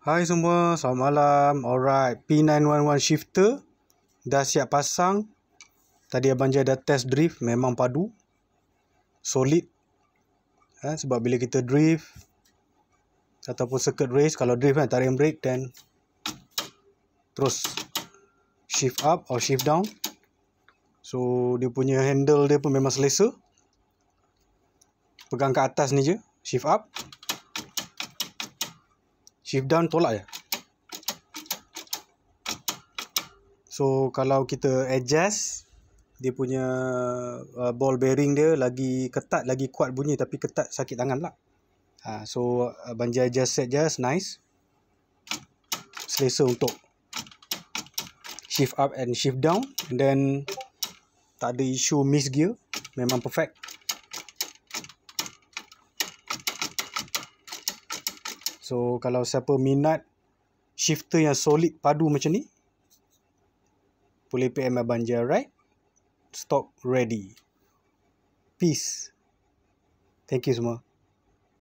Hai semua, selamat malam. Alright, P911 shifter dah siap pasang. Tadi Abang Jai dah test drift, memang padu. Solid. Ha, sebab bila kita drift, ataupun circuit race, kalau drift kan tarik brake, then terus shift up or shift down. So, dia punya handle dia pun memang selesa. Pegang ke atas ni je, shift up shift down tolak je so kalau kita adjust dia punya uh, ball bearing dia lagi ketat lagi kuat bunyi tapi ketat sakit tangan lah ha, so uh, banjir adjust set just nice selesa untuk shift up and shift down and then tak ada isu miss gear memang perfect So kalau siapa minat shifter yang solid padu macam ni, boleh PM Abang Jai, right? Stock ready. Peace. Thank you semua.